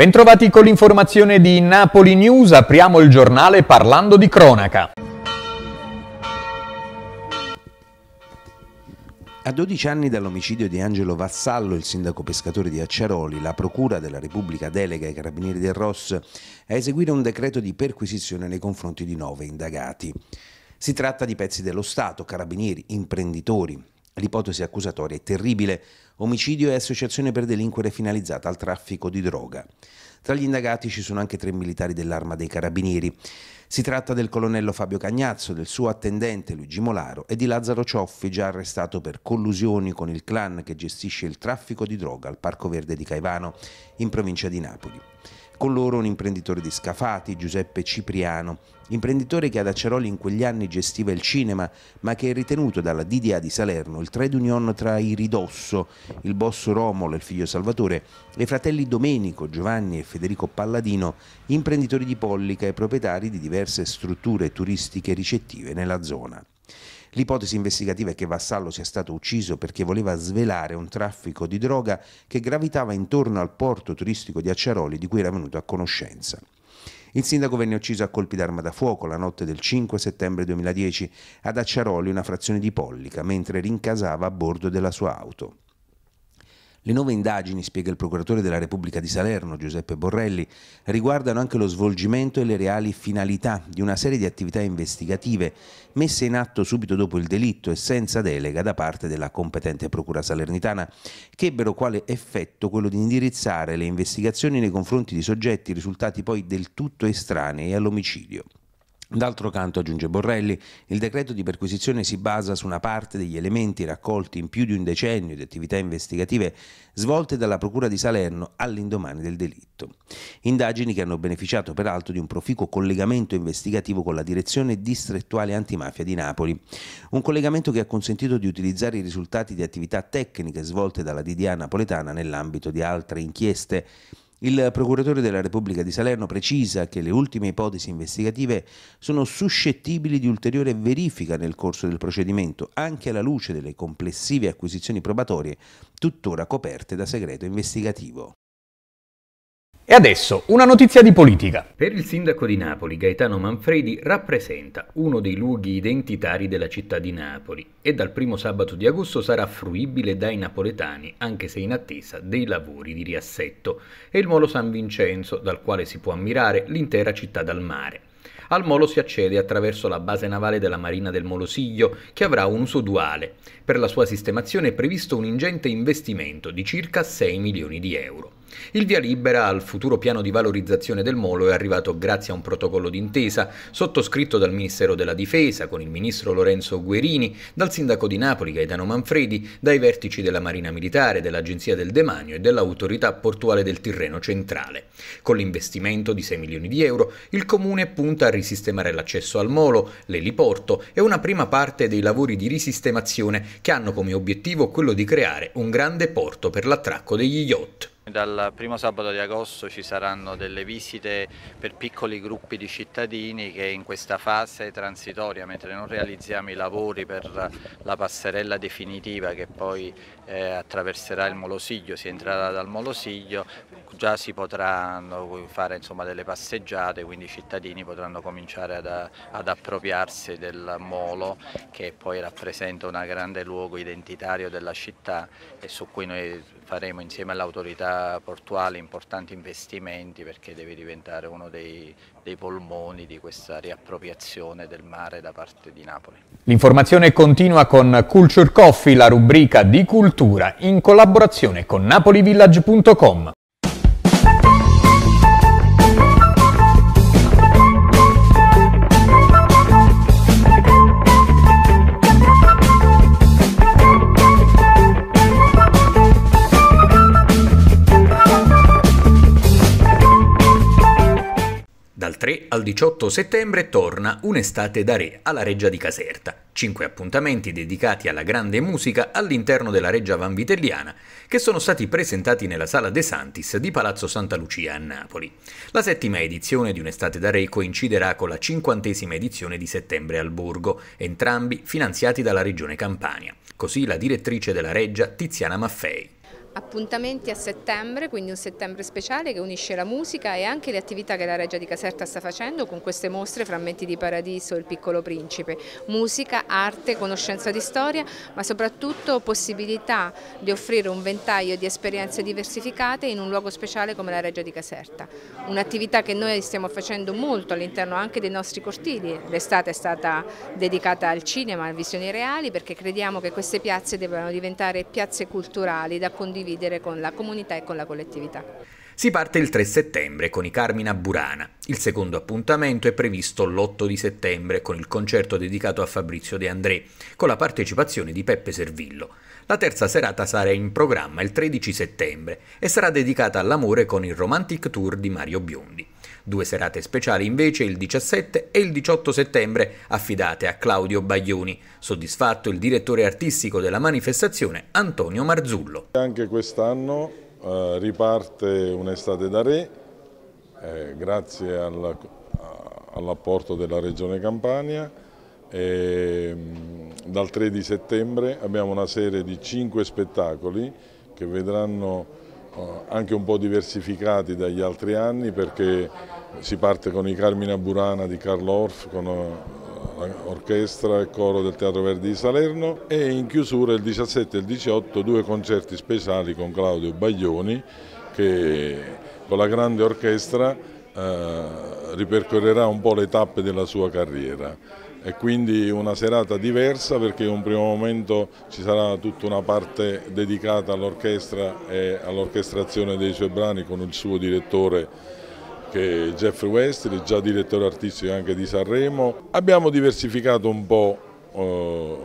Bentrovati con l'informazione di Napoli News, apriamo il giornale parlando di cronaca. A 12 anni dall'omicidio di Angelo Vassallo, il sindaco pescatore di Acciaroli, la Procura della Repubblica delega ai carabinieri del Ross a eseguire un decreto di perquisizione nei confronti di nove indagati. Si tratta di pezzi dello Stato, carabinieri, imprenditori. L'ipotesi accusatoria è terribile, omicidio e associazione per delinquere finalizzata al traffico di droga. Tra gli indagati ci sono anche tre militari dell'arma dei carabinieri. Si tratta del colonnello Fabio Cagnazzo, del suo attendente Luigi Molaro e di Lazzaro Cioffi, già arrestato per collusioni con il clan che gestisce il traffico di droga al Parco Verde di Caivano, in provincia di Napoli con loro un imprenditore di scafati, Giuseppe Cipriano, imprenditore che ad Acciaroli in quegli anni gestiva il cinema, ma che è ritenuto dalla DDA di Salerno il trade union tra i Ridosso, il boss Romolo e il figlio Salvatore, e i fratelli Domenico, Giovanni e Federico Palladino, imprenditori di Pollica e proprietari di diverse strutture turistiche ricettive nella zona. L'ipotesi investigativa è che Vassallo sia stato ucciso perché voleva svelare un traffico di droga che gravitava intorno al porto turistico di Acciaroli di cui era venuto a conoscenza. Il sindaco venne ucciso a colpi d'arma da fuoco la notte del 5 settembre 2010 ad Acciaroli, una frazione di Pollica, mentre rincasava a bordo della sua auto. Le nuove indagini, spiega il procuratore della Repubblica di Salerno, Giuseppe Borrelli, riguardano anche lo svolgimento e le reali finalità di una serie di attività investigative messe in atto subito dopo il delitto e senza delega da parte della competente procura salernitana, che ebbero quale effetto quello di indirizzare le investigazioni nei confronti di soggetti risultati poi del tutto estranei all'omicidio. D'altro canto, aggiunge Borrelli, il decreto di perquisizione si basa su una parte degli elementi raccolti in più di un decennio di attività investigative svolte dalla Procura di Salerno all'indomani del delitto. Indagini che hanno beneficiato peraltro di un proficuo collegamento investigativo con la direzione distrettuale antimafia di Napoli. Un collegamento che ha consentito di utilizzare i risultati di attività tecniche svolte dalla DDA napoletana nell'ambito di altre inchieste il procuratore della Repubblica di Salerno precisa che le ultime ipotesi investigative sono suscettibili di ulteriore verifica nel corso del procedimento, anche alla luce delle complessive acquisizioni probatorie tuttora coperte da segreto investigativo. E adesso una notizia di politica. Per il sindaco di Napoli Gaetano Manfredi rappresenta uno dei luoghi identitari della città di Napoli e dal primo sabato di agosto sarà fruibile dai napoletani anche se in attesa dei lavori di riassetto e il molo San Vincenzo dal quale si può ammirare l'intera città dal mare. Al molo si accede attraverso la base navale della Marina del Molosiglio, che avrà un uso duale. Per la sua sistemazione è previsto un ingente investimento di circa 6 milioni di euro. Il via libera al futuro piano di valorizzazione del molo è arrivato grazie a un protocollo d'intesa sottoscritto dal Ministero della Difesa con il ministro Lorenzo Guerini, dal sindaco di Napoli Gaetano Manfredi, dai vertici della Marina Militare, dell'Agenzia del Demanio e dell'Autorità Portuale del Tirreno Centrale. Con l'investimento di 6 milioni di euro, il comune punta a risistemare l'accesso al molo, l'eliporto e una prima parte dei lavori di risistemazione che hanno come obiettivo quello di creare un grande porto per l'attracco degli yacht. Dal primo sabato di agosto ci saranno delle visite per piccoli gruppi di cittadini che in questa fase transitoria, mentre non realizziamo i lavori per la passerella definitiva che poi eh, attraverserà il Molosiglio, si entrerà dal Molosiglio, già si potranno fare insomma, delle passeggiate, quindi i cittadini potranno cominciare ad, ad, appropriarsi del molo che poi rappresenta un grande luogo identitario della città e su cui noi faremo insieme all'autorità portuale importanti investimenti perché deve diventare uno dei, dei polmoni di questa riappropriazione del mare da parte di Napoli. L'informazione continua con Culture Coffee, la rubrica di cultura in collaborazione con napolivillage.com. 3 al 18 settembre torna Un'estate da re alla Reggia di Caserta. Cinque appuntamenti dedicati alla grande musica all'interno della Reggia Vanvitelliana, che sono stati presentati nella Sala De Santis di Palazzo Santa Lucia a Napoli. La settima edizione di Un'estate da re coinciderà con la cinquantesima edizione di settembre al Borgo, entrambi finanziati dalla Regione Campania. Così la direttrice della Reggia, Tiziana Maffei appuntamenti a settembre, quindi un settembre speciale che unisce la musica e anche le attività che la Regia di Caserta sta facendo con queste mostre Frammenti di Paradiso e Il Piccolo Principe, musica, arte, conoscenza di storia, ma soprattutto possibilità di offrire un ventaglio di esperienze diversificate in un luogo speciale come la Regia di Caserta. Un'attività che noi stiamo facendo molto all'interno anche dei nostri cortili, l'estate è stata dedicata al cinema, a visioni reali, perché crediamo che queste piazze debbano diventare piazze culturali da condividere condividere con la comunità e con la collettività. Si parte il 3 settembre con i Carmina Burana. Il secondo appuntamento è previsto l'8 di settembre con il concerto dedicato a Fabrizio De André, con la partecipazione di Peppe Servillo. La terza serata sarà in programma il 13 settembre e sarà dedicata all'amore con il Romantic Tour di Mario Biondi. Due serate speciali invece il 17 e il 18 settembre affidate a Claudio Baglioni, soddisfatto il direttore artistico della manifestazione Antonio Marzullo. Anche quest'anno eh, riparte un'estate da re, eh, grazie al, all'apporto della Regione Campania. E, ehm, dal 3 di settembre abbiamo una serie di 5 spettacoli che vedranno eh, anche un po' diversificati dagli altri anni perché si parte con i Carmina Burana di Carlo Orff, con eh, l'orchestra e coro del Teatro Verdi di Salerno e in chiusura il 17 e il 18 due concerti speciali con Claudio Baglioni che con la grande orchestra eh, ripercorrerà un po' le tappe della sua carriera e quindi una serata diversa perché in un primo momento ci sarà tutta una parte dedicata all'orchestra e all'orchestrazione dei suoi brani con il suo direttore che è Jeffrey Westry, già direttore artistico anche di Sanremo. Abbiamo diversificato un po' eh,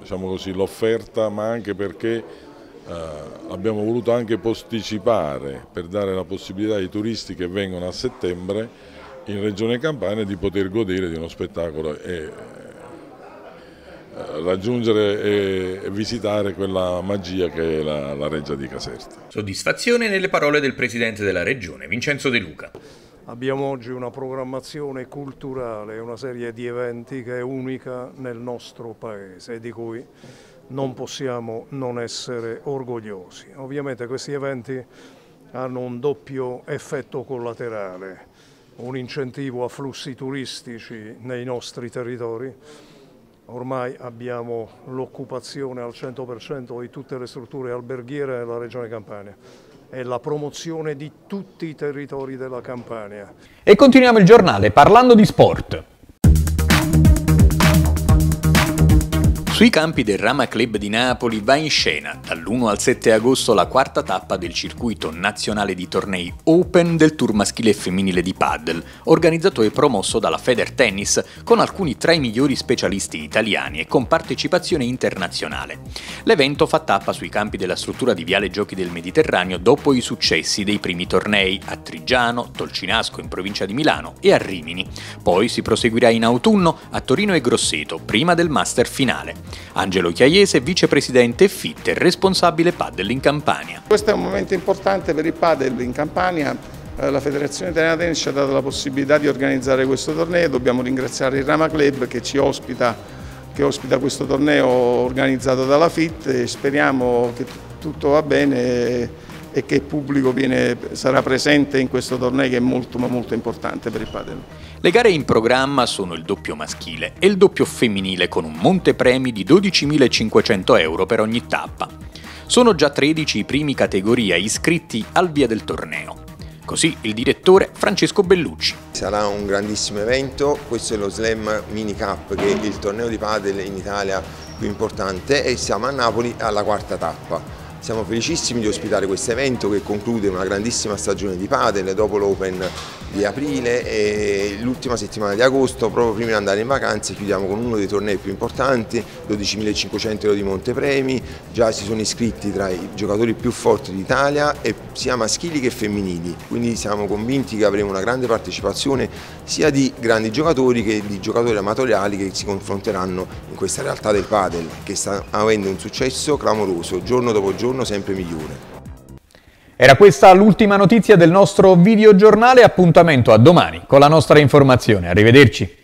diciamo l'offerta ma anche perché Uh, abbiamo voluto anche posticipare per dare la possibilità ai turisti che vengono a settembre in Regione Campania di poter godere di uno spettacolo e eh, raggiungere e visitare quella magia che è la, la Reggia di Caserta. Soddisfazione nelle parole del Presidente della Regione, Vincenzo De Luca. Abbiamo oggi una programmazione culturale, una serie di eventi che è unica nel nostro Paese e di cui non possiamo non essere orgogliosi. Ovviamente questi eventi hanno un doppio effetto collaterale un incentivo a flussi turistici nei nostri territori. Ormai abbiamo l'occupazione al 100% di tutte le strutture alberghiere della Regione Campania e la promozione di tutti i territori della Campania. E continuiamo il giornale parlando di sport. Sui campi del Rama Club di Napoli va in scena dall'1 al 7 agosto la quarta tappa del circuito nazionale di tornei Open del Tour maschile e femminile di Padel, organizzato e promosso dalla Feder Tennis con alcuni tra i migliori specialisti italiani e con partecipazione internazionale. L'evento fa tappa sui campi della struttura di Viale Giochi del Mediterraneo dopo i successi dei primi tornei a Trigiano, Tolcinasco in provincia di Milano e a Rimini. Poi si proseguirà in autunno a Torino e Grosseto prima del master finale. Angelo Chiaiese, vicepresidente FIT e responsabile paddle in Campania. Questo è un momento importante per il paddle in Campania eh, la Federazione Italiana Tennis ci ha dato la possibilità di organizzare questo torneo, dobbiamo ringraziare il Rama Club che ci ospita, che ospita questo torneo organizzato dalla FIT e speriamo che tutto va bene e che il pubblico viene, sarà presente in questo torneo che è molto ma molto importante per il padel. Le gare in programma sono il doppio maschile e il doppio femminile con un montepremi di 12.500 euro per ogni tappa. Sono già 13 i primi categoria iscritti al via del torneo. Così il direttore Francesco Bellucci. Sarà un grandissimo evento, questo è lo Slam Mini Cup che è il torneo di padel in Italia più importante e siamo a Napoli alla quarta tappa siamo felicissimi di ospitare questo evento che conclude una grandissima stagione di padel dopo l'Open di aprile e l'ultima settimana di agosto, proprio prima di andare in vacanze, chiudiamo con uno dei tornei più importanti, 12.500 euro di montepremi, già si sono iscritti tra i giocatori più forti d'Italia sia maschili che femminili, quindi siamo convinti che avremo una grande partecipazione sia di grandi giocatori che di giocatori amatoriali che si confronteranno questa realtà del padel che sta avendo un successo clamoroso, giorno dopo giorno sempre migliore. Era questa l'ultima notizia del nostro videogiornale, appuntamento a domani con la nostra informazione. Arrivederci.